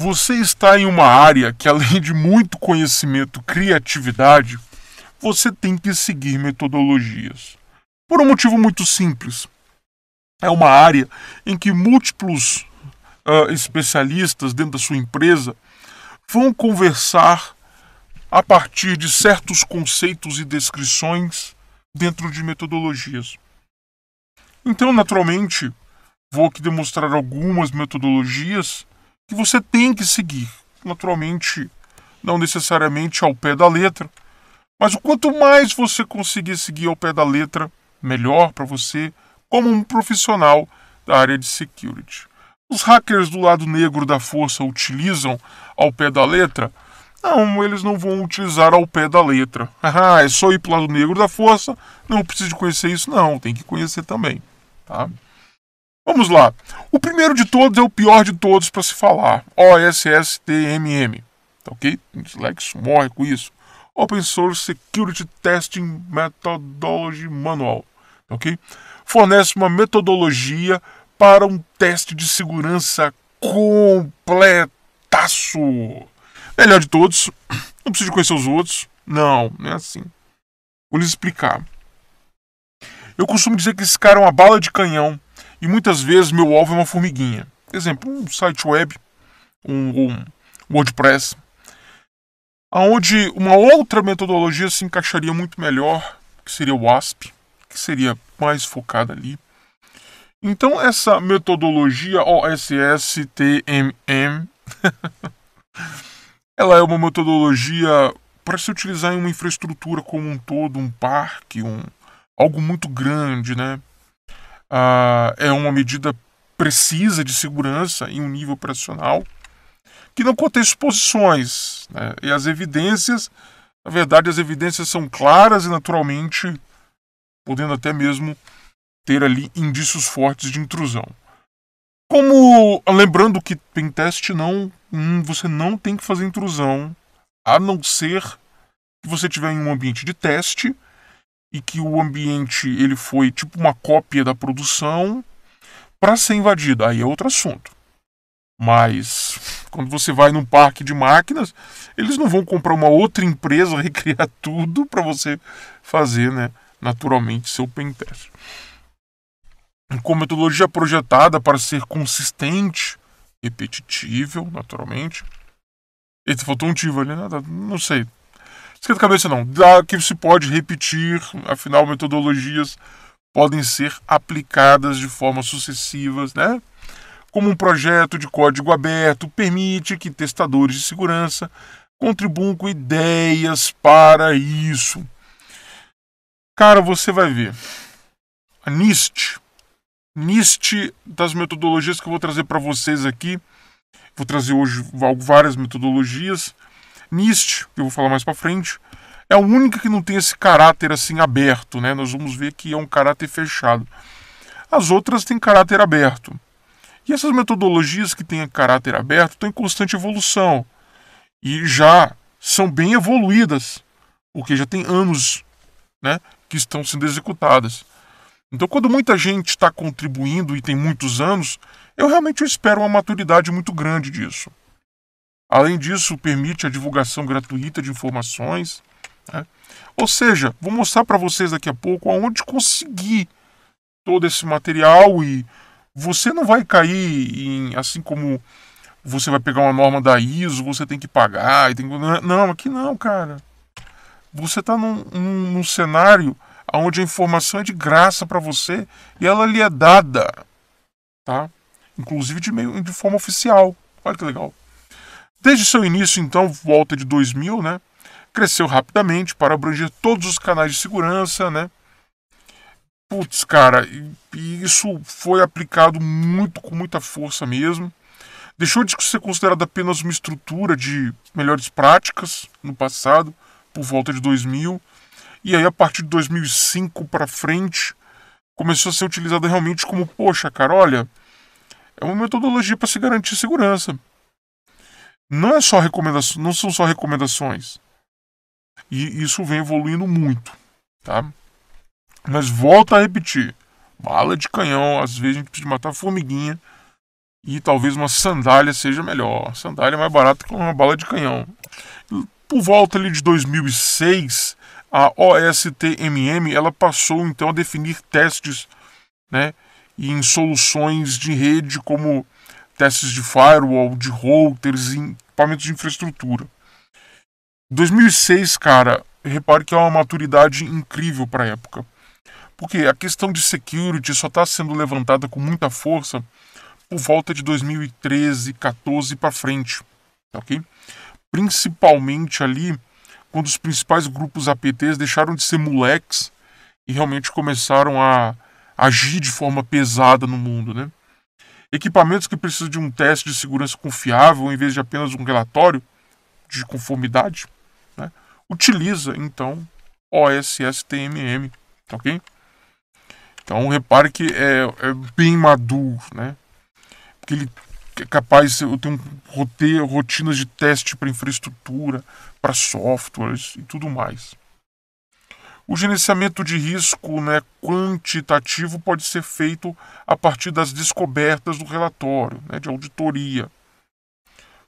Você está em uma área que, além de muito conhecimento e criatividade, você tem que seguir metodologias. Por um motivo muito simples. É uma área em que múltiplos uh, especialistas dentro da sua empresa vão conversar a partir de certos conceitos e descrições dentro de metodologias. Então, naturalmente, vou aqui demonstrar algumas metodologias que você tem que seguir. Naturalmente, não necessariamente ao pé da letra, mas o quanto mais você conseguir seguir ao pé da letra, melhor para você como um profissional da área de security. Os hackers do lado negro da força utilizam ao pé da letra? Não, eles não vão utilizar ao pé da letra. Ah, é só ir para o lado negro da força, não precisa conhecer isso, não, tem que conhecer também. Tá? Vamos lá. O primeiro de todos é o pior de todos para se falar. OSSTMM. Tá ok? Lex morre com isso. Open Source Security Testing Methodology Manual. Tá ok? Fornece uma metodologia para um teste de segurança completaço. Melhor de todos. Não precisa conhecer os outros. Não, não é assim. Vou lhes explicar. Eu costumo dizer que esse cara é uma bala de canhão e muitas vezes meu alvo é uma formiguinha. Exemplo, um site web, um, um WordPress, aonde uma outra metodologia se encaixaria muito melhor, que seria o WASP, que seria mais focada ali. Então essa metodologia OSSTMM, ela é uma metodologia para se utilizar em uma infraestrutura como um todo, um parque, um algo muito grande, né? ah, é uma medida precisa de segurança em um nível operacional que não contém suposições. Né? E as evidências, na verdade, as evidências são claras e naturalmente, podendo até mesmo ter ali indícios fortes de intrusão. Como lembrando que em teste não, hum, você não tem que fazer intrusão, a não ser que você tiver em um ambiente de teste e que o ambiente ele foi tipo uma cópia da produção para ser invadido. Aí é outro assunto. Mas quando você vai num parque de máquinas, eles não vão comprar uma outra empresa, recriar tudo para você fazer, né, naturalmente seu pentest. Com metodologia projetada para ser consistente, repetitível, naturalmente. esse faltou um tivo ali, nada, não sei. Esquenta a cabeça não, dá que se pode repetir, afinal metodologias podem ser aplicadas de forma sucessivas, né? Como um projeto de código aberto permite que testadores de segurança contribuam com ideias para isso. Cara, você vai ver. A NIST, NIST das metodologias que eu vou trazer para vocês aqui, vou trazer hoje várias metodologias Nist, que eu vou falar mais para frente, é a única que não tem esse caráter assim aberto, né? Nós vamos ver que é um caráter fechado. As outras têm caráter aberto. E essas metodologias que têm caráter aberto estão em constante evolução e já são bem evoluídas, porque já tem anos, né, que estão sendo executadas. Então, quando muita gente está contribuindo e tem muitos anos, eu realmente espero uma maturidade muito grande disso. Além disso, permite a divulgação gratuita de informações. Né? Ou seja, vou mostrar para vocês daqui a pouco aonde conseguir todo esse material e você não vai cair em assim como você vai pegar uma norma da ISO, você tem que pagar. E tem... Né? Não, aqui não, cara. Você está num, num, num, cenário onde a informação é de graça para você e ela lhe é dada, tá? Inclusive de, meio, de forma oficial. Olha que legal. Desde seu início, então, volta de 2000, né, cresceu rapidamente para abranger todos os canais de segurança, né? Putz, cara, e, e isso foi aplicado muito com muita força mesmo. Deixou de ser considerado apenas uma estrutura de melhores práticas no passado, por volta de 2000, e aí a partir de 2005 para frente começou a ser utilizada realmente como, poxa, cara, olha, é uma metodologia para se garantir segurança não é só recomendações, não são só recomendações. E isso vem evoluindo muito, tá? Mas volta a repetir, bala de canhão, às vezes a gente precisa matar formiguinha e talvez uma sandália seja melhor. sandália é mais barata que uma bala de canhão. Por volta ali de 2006, a OSTMM ela passou então a definir testes, né, em soluções de rede como testes de firewall, de routers e equipamentos de infraestrutura. 2006, cara, repare que é uma maturidade incrível para a época. Porque a questão de security só está sendo levantada com muita força por volta de 2013, 14 para frente, ok? Principalmente ali quando os principais grupos APTs deixaram de ser moleques e realmente começaram a agir de forma pesada no mundo, né? equipamentos que precisam de um teste de segurança confiável em vez de apenas um relatório de conformidade, né? utiliza então OSS TMM, tá ok? Então repare que é, é, bem maduro, né? Porque ele é capaz, eu tenho roteiro, rotinas de teste para infraestrutura, para softwares e tudo mais. O gerenciamento de risco né, quantitativo pode ser feito a partir das descobertas do relatório né, de auditoria,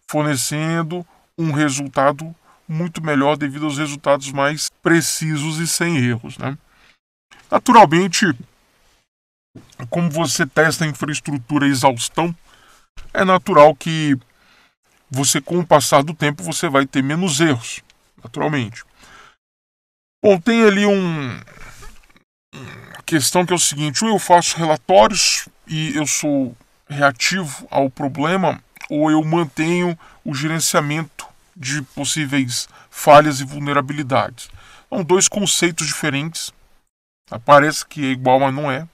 fornecendo um resultado muito melhor devido aos resultados mais precisos e sem erros. Né? Naturalmente, como você testa a infraestrutura e exaustão, é natural que você, com o passar do tempo, você vai ter menos erros, naturalmente. Bom, tem ali um questão que é o seguinte: ou eu faço relatórios e eu sou reativo ao problema, ou eu mantenho o gerenciamento de possíveis falhas e vulnerabilidades. São dois conceitos diferentes. Parece que é igual, mas não é.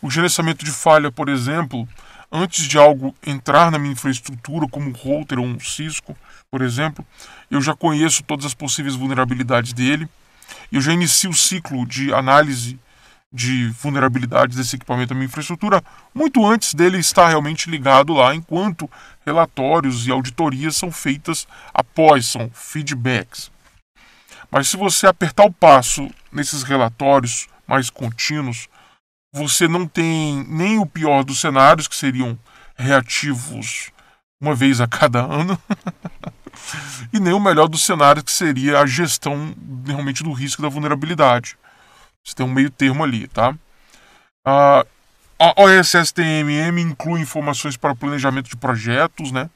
O gerenciamento de falha, por exemplo, antes de algo entrar na minha infraestrutura, como um router ou um Cisco, por exemplo, eu já conheço todas as possíveis vulnerabilidades dele e eu já inicio o ciclo de análise de vulnerabilidades desse equipamento à minha infraestrutura muito antes dele estar realmente ligado lá, enquanto relatórios e auditorias são feitas após, são feedbacks. Mas se você apertar o passo nesses relatórios mais contínuos, você não tem nem o pior dos cenários, que seriam reativos uma vez a cada ano. e nem o melhor dos cenários, que seria a gestão realmente do risco da vulnerabilidade. Você tem um meio termo ali, tá? Ah, a OSS TMM inclui informações para planejamento de projetos, né?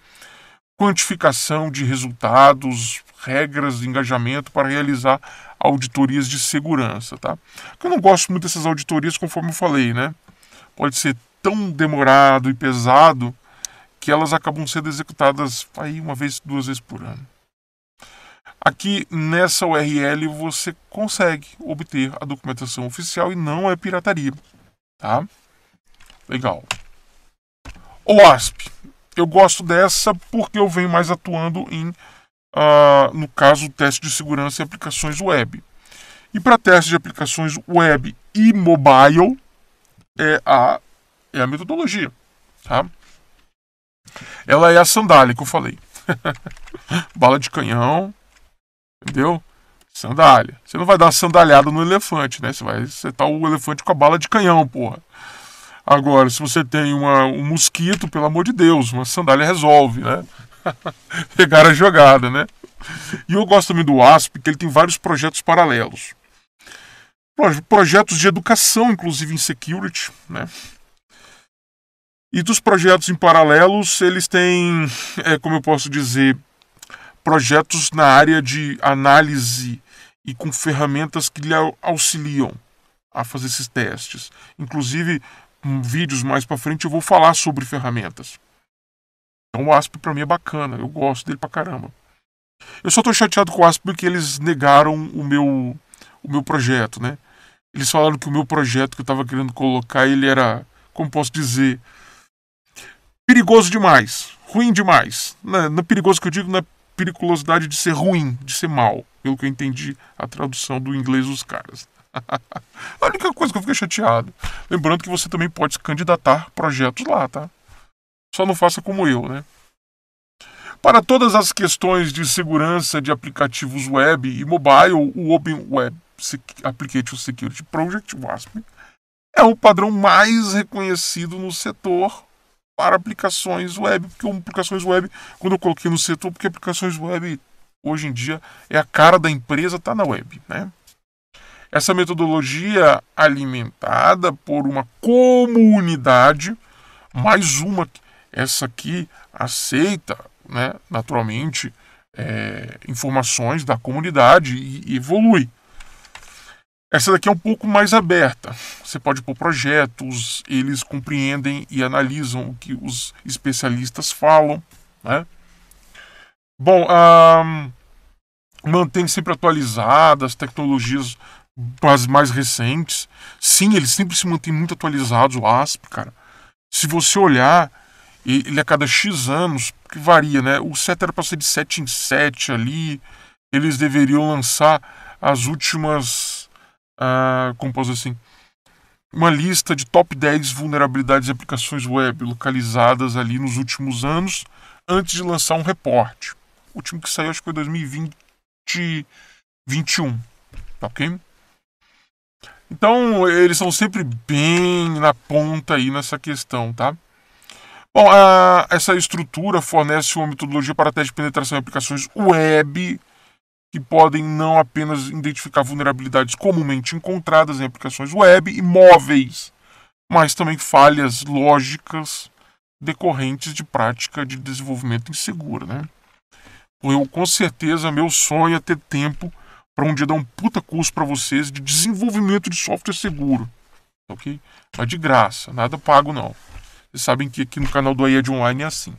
quantificação de resultados, regras de engajamento para realizar auditorias de segurança, tá? Eu não gosto muito dessas auditorias, conforme eu falei, né? Pode ser tão demorado e pesado que elas acabam sendo executadas aí uma vez, duas vezes por ano. Aqui nessa URL você consegue obter a documentação oficial e não é pirataria, tá? Legal. O ASP. Eu gosto dessa porque eu venho mais atuando em, uh, no caso, teste de segurança e aplicações web. E para teste de aplicações web e mobile é a, é a metodologia, tá? Ela é a sandália que eu falei. Bala de canhão, entendeu? Sandália. Você não vai dar uma sandalhada no elefante, né? Você vai acertar o elefante com a bala de canhão, porra. Agora, se você tem uma, um mosquito, pelo amor de Deus, uma sandália resolve, né? Pegar a jogada, né? E eu gosto também do ASP, que ele tem vários projetos paralelos. Projetos de educação, inclusive em security, né? E dos projetos em paralelos, eles têm, é, como eu posso dizer, projetos na área de análise e com ferramentas que lhe auxiliam a fazer esses testes. Inclusive, em hum, vídeos mais para frente eu vou falar sobre ferramentas. Então o ASP para mim é bacana, eu gosto dele pra caramba. Eu só tô chateado com o ASP porque eles negaram o meu o meu projeto, né? Eles falaram que o meu projeto que eu estava querendo colocar, ele era, como posso dizer, perigoso demais, ruim demais. Né, não é perigoso que eu digo, na é periculosidade de ser ruim, de ser mal, pelo que eu entendi a tradução do inglês dos caras. a única coisa que eu fiquei chateado. Lembrando que você também pode se candidatar projetos lá, tá? Só não faça como eu, né? Para todas as questões de segurança de aplicativos web e mobile, o Open Web Application Security Project, o é o padrão mais reconhecido no setor para aplicações web, porque aplicações web, quando eu coloquei no setor, porque aplicações web hoje em dia é a cara da empresa, tá na web, né? Essa metodologia alimentada por uma comunidade, mais uma, essa aqui aceita, né, naturalmente, é, informações da comunidade e evolui. Essa daqui é um pouco mais aberta. Você pode pôr projetos, eles compreendem e analisam o que os especialistas falam. Né? Bom, mantém sempre atualizadas as tecnologias as mais recentes. Sim, ele sempre se mantém muito atualizado, o ASP, cara. Se você olhar, ele a cada X anos, que varia, né? O set era para ser de 7 em 7 ali. Eles deveriam lançar as últimas ah, como posso dizer assim, uma lista de top 10 vulnerabilidades de aplicações web localizadas ali nos últimos anos, antes de lançar um reporte. O último que saiu acho que foi 2021, tá ok? Então, eles são sempre bem na ponta aí nessa questão, tá? Bom, a, ah, essa estrutura fornece uma metodologia para teste de penetração em aplicações web que podem não apenas identificar vulnerabilidades comumente encontradas em aplicações web e móveis, mas também falhas lógicas decorrentes de prática de desenvolvimento inseguro, né? Eu com certeza meu sonho é ter tempo para um dia dar um puta curso para vocês de desenvolvimento de software seguro, ok? Mas de graça, nada pago não. Vocês sabem que aqui no canal do AIED Online é assim.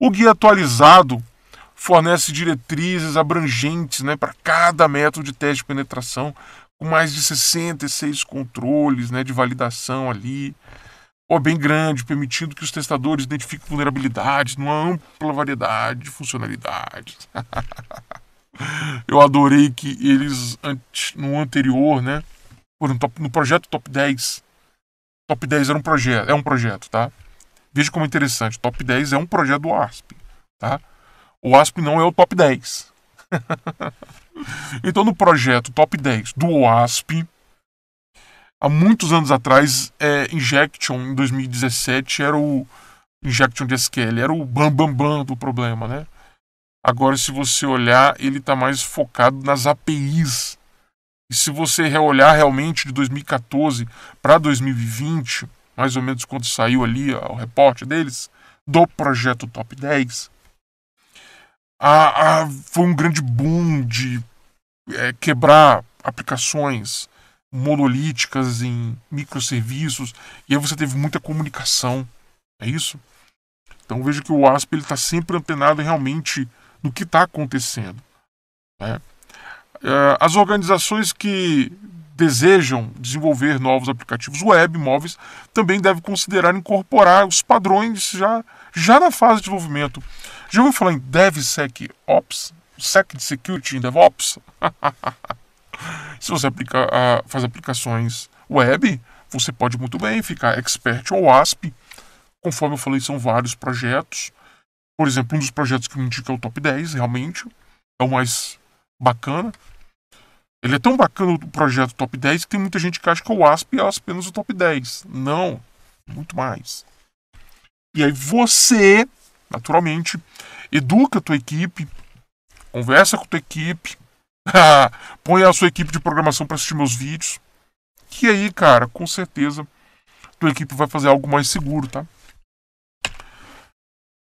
O guia atualizado fornece diretrizes abrangentes né, para cada método de teste de penetração, com mais de 66 controles né, de validação ali. Ou bem grande, permitindo que os testadores identifiquem vulnerabilidades numa ampla variedade de funcionalidades. Eu adorei que eles, no anterior, né, foram top, no projeto Top 10. Top 10 era um projeto, é um projeto, tá? Veja como é interessante. Top 10 é um projeto do ASP, tá? o ASP não é o top 10. então, no projeto top 10 do OASP, há muitos anos atrás, é, Injection, em 2017, era o Injection de SQL, era o bam bam bam do problema, né? Agora, se você olhar, ele está mais focado nas APIs. E se você olhar realmente de 2014 para 2020, mais ou menos quando saiu ali o reporte deles, do projeto Top 10, a, a, foi um grande boom de é, quebrar aplicações monolíticas em microserviços, e aí você teve muita comunicação, é isso? Então veja que o ASP está sempre antenado realmente no que está acontecendo. Né? É, as organizações que desejam desenvolver novos aplicativos web, móveis, também devem considerar incorporar os padrões já, já na fase de desenvolvimento. Já vamos falar em DevSecOps? Sec de Security em DevOps? Se você aplica, uh, faz aplicações web, você pode muito bem ficar expert ou ASP. Conforme eu falei, são vários projetos. Por exemplo, um dos projetos que me indica é o Top 10, realmente. É o mais bacana. Ele é tão bacana o projeto Top 10 que tem muita gente que acha que o ASP é apenas o Top 10. Não, muito mais. E aí você, naturalmente, educa a tua equipe, conversa com a tua equipe, põe a sua equipe de programação para assistir meus vídeos. Que aí, cara, com certeza tua equipe vai fazer algo mais seguro, tá?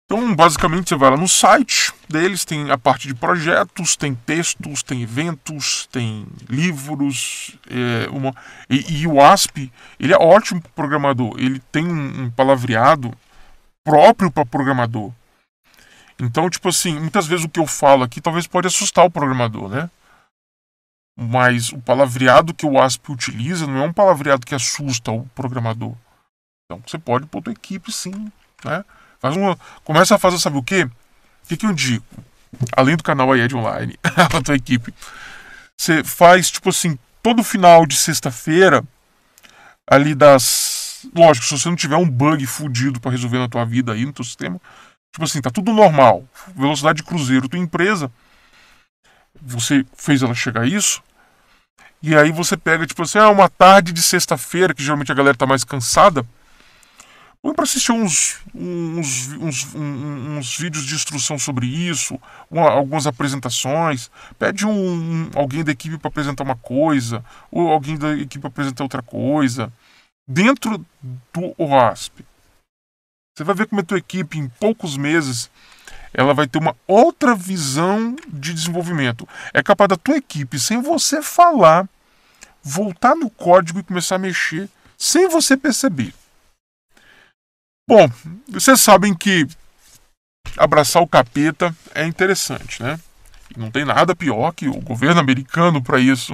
Então, basicamente, você vai lá no site deles, tem a parte de projetos, tem textos, tem eventos, tem livros. É, uma... e, e, o ASP, ele é ótimo programador. Ele tem um, um palavreado próprio para programador. Então, tipo assim, muitas vezes o que eu falo aqui talvez pode assustar o programador, né? Mas o palavreado que o ASP utiliza não é um palavreado que assusta o programador. Então, você pode pôr tua equipe sim, né? Faz uma, começa a fazer, sabe o quê? O que, que eu digo? Além do canal aí de online, a tua equipe. Você faz, tipo assim, todo final de sexta-feira, ali das. Lógico, se você não tiver um bug fudido para resolver na tua vida aí, no teu sistema, Tipo assim, tá tudo normal. Velocidade de cruzeiro, tua empresa. Você fez ela chegar a isso. E aí você pega, tipo assim, ah, uma tarde de sexta-feira, que geralmente a galera tá mais cansada. Põe pra assistir uns, uns, uns, uns, vídeos de instrução sobre isso, uma, algumas apresentações. Pede um, alguém da equipe para apresentar uma coisa, ou alguém da equipe para apresentar outra coisa. Dentro do OASP. Você vai ver como a tua equipe em poucos meses ela vai ter uma outra visão de desenvolvimento. É capaz da tua equipe, sem você falar, voltar no código e começar a mexer sem você perceber. Bom, vocês sabem que abraçar o capeta é interessante, né? não tem nada pior que o governo americano para isso.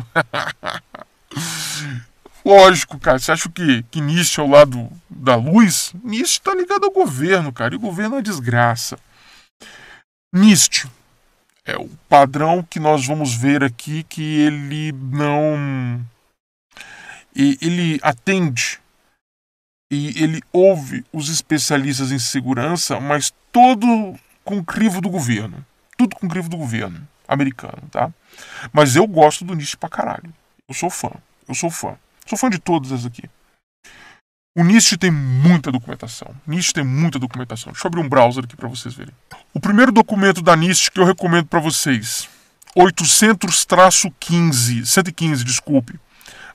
Lógico, cara. Você acha que, que Nietzsche é o lado da luz? Nietzsche está ligado ao governo, cara. E o governo é desgraça. Nietzsche é o padrão que nós vamos ver aqui que ele não. Ele atende e ele ouve os especialistas em segurança, mas todo com crivo do governo. Tudo com crivo do governo americano, tá? Mas eu gosto do Nietzsche pra caralho. Eu sou fã. Eu sou fã. Sou fã de todas as aqui. O Nietzsche tem muita documentação. Nietzsche tem muita documentação. Deixa eu abrir um browser aqui para vocês verem. O primeiro documento da Nietzsche que eu recomendo para vocês, 800-15, 115, desculpe,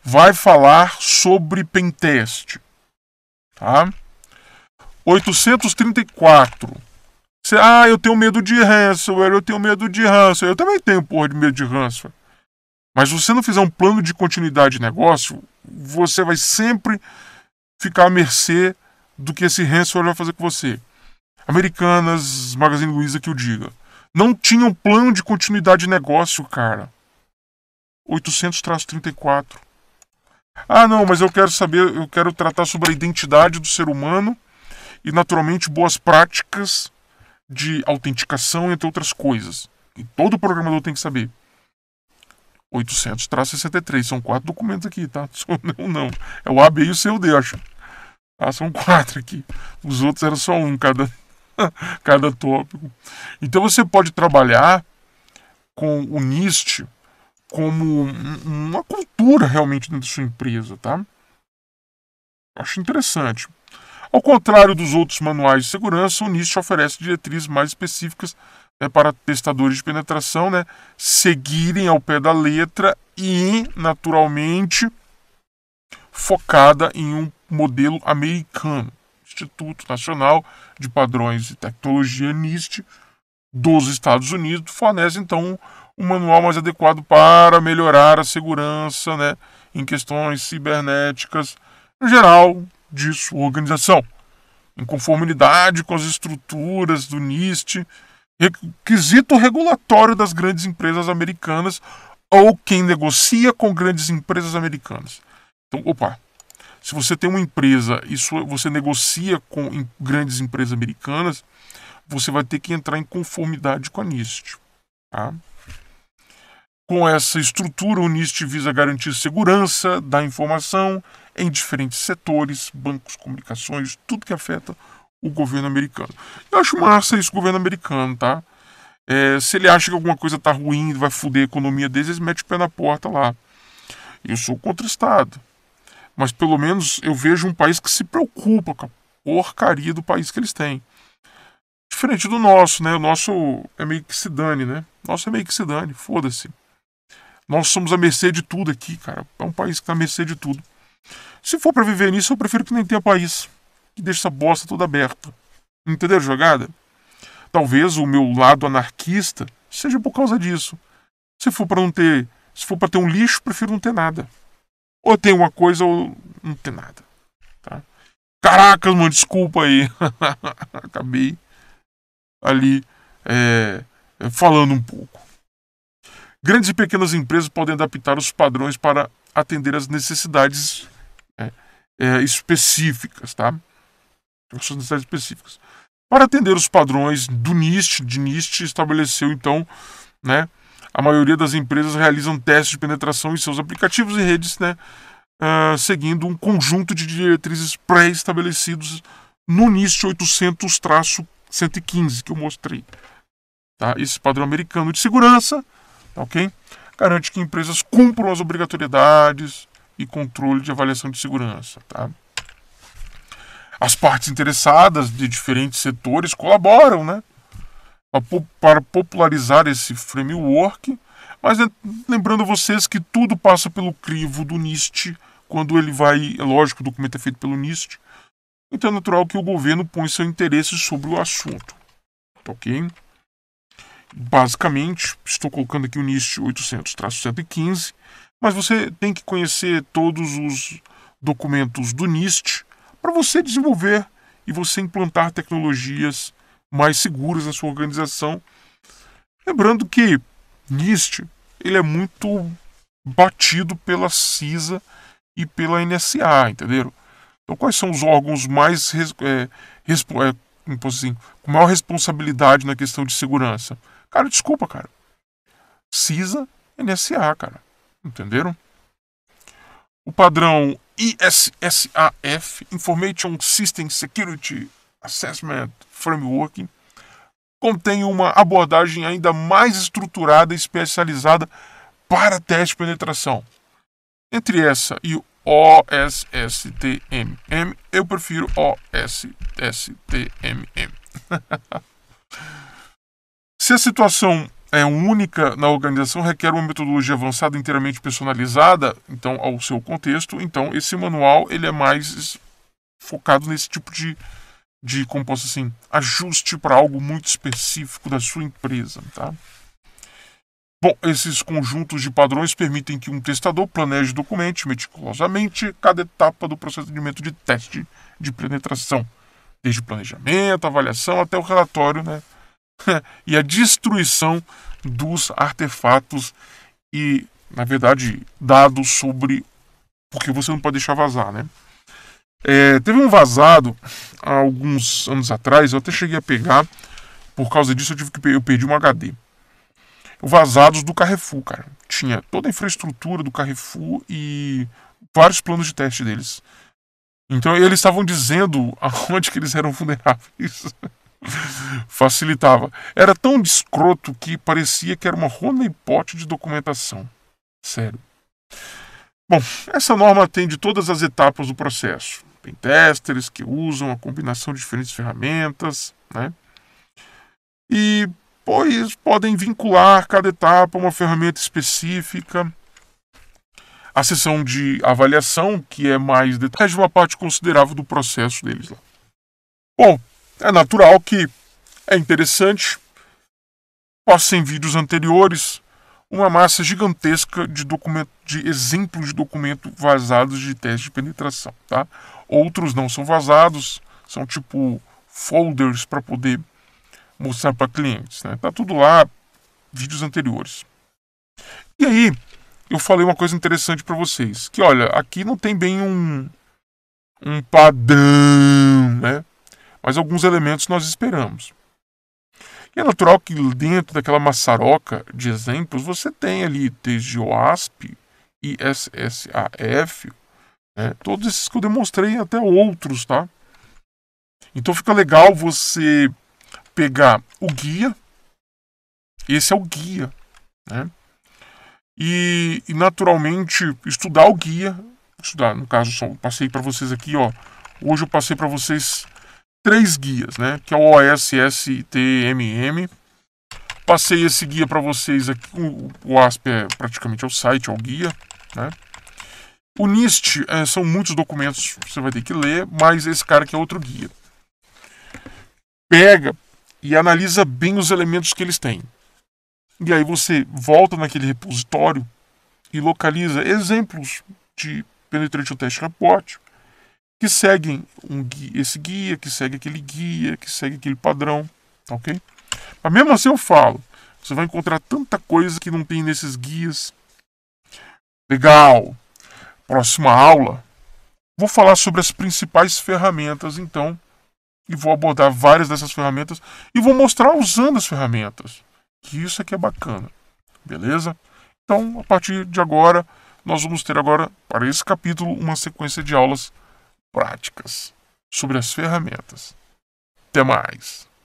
vai falar sobre pentest. Tá? 834. Ah, eu tenho medo de ransomware, eu tenho medo de ransomware. Eu também tenho porra de medo de ransomware. Mas se você não fizer um plano de continuidade de negócio, você vai sempre ficar à mercê do que esse Hansford vai fazer com você. Americanas, Magazine Luiza que o diga. Não tinham um plano de continuidade de negócio, cara. 800-34. Ah, não, mas eu quero saber, eu quero tratar sobre a identidade do ser humano e, naturalmente, boas práticas de autenticação, entre outras coisas. E todo programador tem que saber. 800-63. São quatro documentos aqui, tá? Só não, não. É o AB e o CUD, acho. Ah, são quatro aqui. Os outros era só um cada, cada tópico. Então você pode trabalhar com o NIST como uma cultura realmente dentro da sua empresa, tá? Acho interessante. Ao contrário dos outros manuais de segurança, o NIST oferece diretrizes mais específicas é para testadores de penetração, né, seguirem ao pé da letra e naturalmente focada em um modelo americano, Instituto Nacional de Padrões e Tecnologia NIST dos Estados Unidos fornece então um manual mais adequado para melhorar a segurança, né, em questões cibernéticas, no geral, de sua organização, em conformidade com as estruturas do NIST requisito regulatório das grandes empresas americanas ou quem negocia com grandes empresas americanas. Então, opa, se você tem uma empresa e você negocia com grandes empresas americanas, você vai ter que entrar em conformidade com a NIST. Tá? Com essa estrutura, o NIST visa garantir segurança da informação em diferentes setores, bancos, comunicações, tudo que afeta o governo americano. Eu acho massa isso, o governo americano, tá? É, se ele acha que alguma coisa tá ruim, vai foder a economia deles, eles metem o pé na porta lá. Eu sou contra o Estado. Mas pelo menos eu vejo um país que se preocupa com a porcaria do país que eles têm. Diferente do nosso, né? O nosso é meio que se dane, né? Nosso é meio que se dane, foda-se. Nós somos à mercê de tudo aqui, cara. É um país que tá à mercê de tudo. Se for para viver nisso, eu prefiro que nem tenha país que deixa essa bosta toda aberta. Entenderam a jogada? Talvez o meu lado anarquista seja por causa disso. Se for para não ter, se for para ter um lixo, prefiro não ter nada. Ou tem uma coisa ou não tem nada. Tá? Caracas, mano, desculpa aí. Acabei ali é, falando um pouco. Grandes e pequenas empresas podem adaptar os padrões para atender às necessidades é, é, específicas, tá? profissionais de necessidades específicas. Para atender os padrões do NIST, de NIST estabeleceu então, né, a maioria das empresas realizam testes de penetração em seus aplicativos e redes, né, uh, seguindo um conjunto de diretrizes pré-estabelecidos no NIST 800-115 que eu mostrei. Tá? Esse padrão americano de segurança, tá ok? Garante que empresas cumpram as obrigatoriedades e controle de avaliação de segurança, tá? As partes interessadas de diferentes setores colaboram, né? Para popularizar esse framework, mas né, lembrando vocês que tudo passa pelo crivo do NIST, quando ele vai, é lógico, o documento é feito pelo NIST, então é natural que o governo põe seu interesse sobre o assunto. Tá ok? Basicamente, estou colocando aqui o NIST 800-115, mas você tem que conhecer todos os documentos do NIST para você desenvolver e você implantar tecnologias mais seguras na sua organização. Lembrando que NIST ele é muito batido pela CISA e pela NSA, entenderam? Então, quais são os órgãos mais é, é, assim, com maior responsabilidade na questão de segurança? Cara, desculpa, cara. CISA, NSA, cara. Entenderam? O padrão ISSAF, Information System Security Assessment Framework, contém uma abordagem ainda mais estruturada e especializada para teste de penetração. Entre essa e o OSSTMM, eu prefiro OSSTMM. Se a situação é única na organização requer uma metodologia avançada inteiramente personalizada, então ao seu contexto. Então esse manual ele é mais focado nesse tipo de de como posso assim ajuste para algo muito específico da sua empresa, tá? Bom, esses conjuntos de padrões permitem que um testador planeje e documente meticulosamente cada etapa do procedimento de teste de penetração, desde planejamento, avaliação até o relatório, né? e a destruição dos artefatos e, na verdade, dados sobre. Porque você não pode deixar vazar, né? É, teve um vazado há alguns anos atrás, eu até cheguei a pegar, por causa disso eu tive que eu perdi um HD. Vazados do Carrefour, cara. Tinha toda a infraestrutura do Carrefour e vários planos de teste deles. Então eles estavam dizendo aonde que eles eram vulneráveis. Facilitava. Era tão descroto que parecia que era uma ronda e de documentação. Sério. Bom, essa norma atende todas as etapas do processo. Tem testers que usam a combinação de diferentes ferramentas, né? E pois podem vincular cada etapa a uma ferramenta específica. A sessão de avaliação, que é mais detalhe de uma parte considerável do processo deles lá. Bom, é natural que é interessante, possa vídeos anteriores, uma massa gigantesca de, documento, de exemplos de documento vazados de teste de penetração. Tá? Outros não são vazados, são tipo folders para poder mostrar para clientes. Né? Tá tudo lá, vídeos anteriores. E aí, eu falei uma coisa interessante para vocês, que olha, aqui não tem bem um, um padrão, né? mas alguns elementos nós esperamos. E é natural que dentro daquela maçaroca de exemplos você tem ali desde OASP, ISSAF, né? todos esses que eu demonstrei até outros, tá? Então fica legal você pegar o guia, esse é o guia, né? E, e naturalmente estudar o guia, estudar, no caso, só passei para vocês aqui, ó. Hoje eu passei para vocês três guias, né? Que é o OSSTMM. Passei esse guia para vocês aqui. O, o ASP é praticamente é o site, é o guia, né? O NIST é, são muitos documentos que você vai ter que ler, mas esse cara aqui é outro guia. Pega e analisa bem os elementos que eles têm. E aí você volta naquele repositório e localiza exemplos de Penetration Test Report, que seguem um guia, esse guia, que segue aquele guia, que segue aquele padrão, ok? Mas mesmo assim eu falo, você vai encontrar tanta coisa que não tem nesses guias. Legal! Próxima aula, vou falar sobre as principais ferramentas, então, e vou abordar várias dessas ferramentas e vou mostrar usando as ferramentas, que isso aqui é bacana, beleza? Então, a partir de agora, nós vamos ter agora, para esse capítulo, uma sequência de aulas práticas, sobre as ferramentas. Até mais!